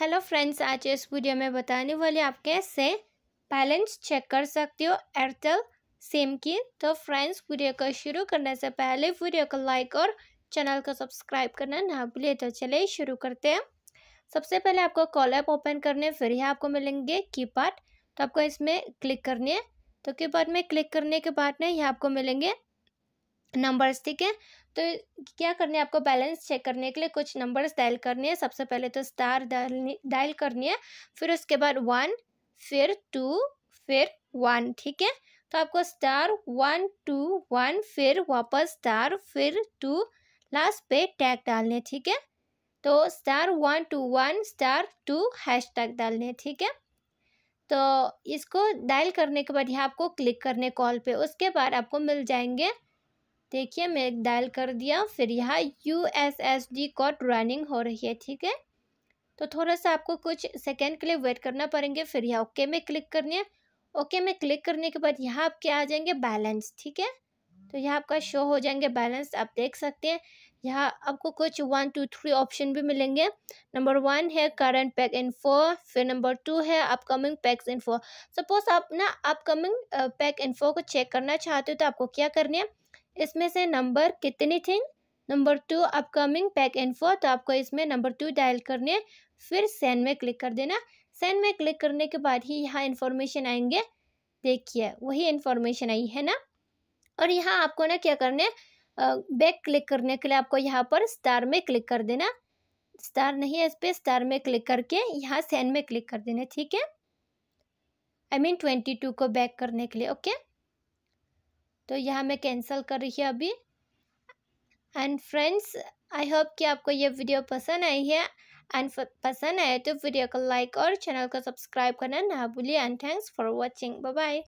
Hello friends आज इस video में बताने वाले आप कैसे बैलेंस चेक कर सकते हो एयरटेल सिम की तो फ्रेंड्स वीडियो को शुरू करने से पहले वीडियो को लाइक और चैनल को सब्सक्राइब करना ना भूलिए तो चले शुरू करते हैं सबसे पहले आपको कॉल ऐप ओपन करने फिर ही आपको मिलेंगे की तो आपको इसमें क्लिक करनी है तो की में क्लिक करने के बाद में यहाँ आपको मिलेंगे नंबर्स ठीक है तो क्या करने आपको बैलेंस चेक करने के लिए कुछ नंबर्स डायल करने हैं सबसे पहले तो स्टार डालनी डायल करनी है फिर उसके बाद वन फिर टू फिर वन ठीक है तो आपको स्टार वन टू वन फिर वापस स्टार फिर टू लास्ट पे टैग डालने ठीक है तो star one two one star two hashtag डालने ठीक है तो इसको डायल करने के बाद यहाँ आपको क्लिक करने कॉल पे उसके बाद आपको मिल जाएंगे देखिए मैं एक डायल कर दिया फिर यहाँ U S S D code running हो रही है ठीक है तो थोड़ा सा आपको कुछ सेकेंड के लिए वेट करना पड़ेंगे फिर यहाँ ओके में क्लिक करनी है ओके में क्लिक करने के बाद यहाँ आपके आ जाएंगे बैलेंस ठीक है तो यहाँ आपका शो हो जाएंगे बैलेंस आप देख सकते हैं यहाँ आपको कुछ वन टू थ्री ऑप्शन भी मिलेंगे नंबर वन है करंट पैक इन फोर फिर नंबर टू है upcoming packs info suppose आप ना अपकमिंग पैक इन फोर को चेक करना चाहते हो तो आपको क्या करना है इसमें से नंबर कितनी थी number two upcoming pack info तो आपको इसमें नंबर टू डायल करने फिर सेंड में क्लिक कर देना सेंड में क्लिक करने के बाद ही यहाँ इन्फॉर्मेशन आएंगे देखिए वही इन्फॉर्मेशन आई है ना और यहाँ आपको ना क्या करने बैक क्लिक करने के लिए आपको यहाँ पर स्टार में क्लिक कर देना स्टार नहीं है इस पर स्टार में क्लिक करके यहाँ सेंड में क्लिक कर देना ठीक है आई मीन ट्वेंटी टू को बैक करने के लिए ओके okay? तो यहाँ मैं कैंसिल कर रही है अभी एंड फ्रेंड्स आई होप कि आपको ये वीडियो पसंद आई है एंड पसंद आए तो वीडियो को लाइक और चैनल को सब्सक्राइब करना ना भूलिए and thanks for watching bye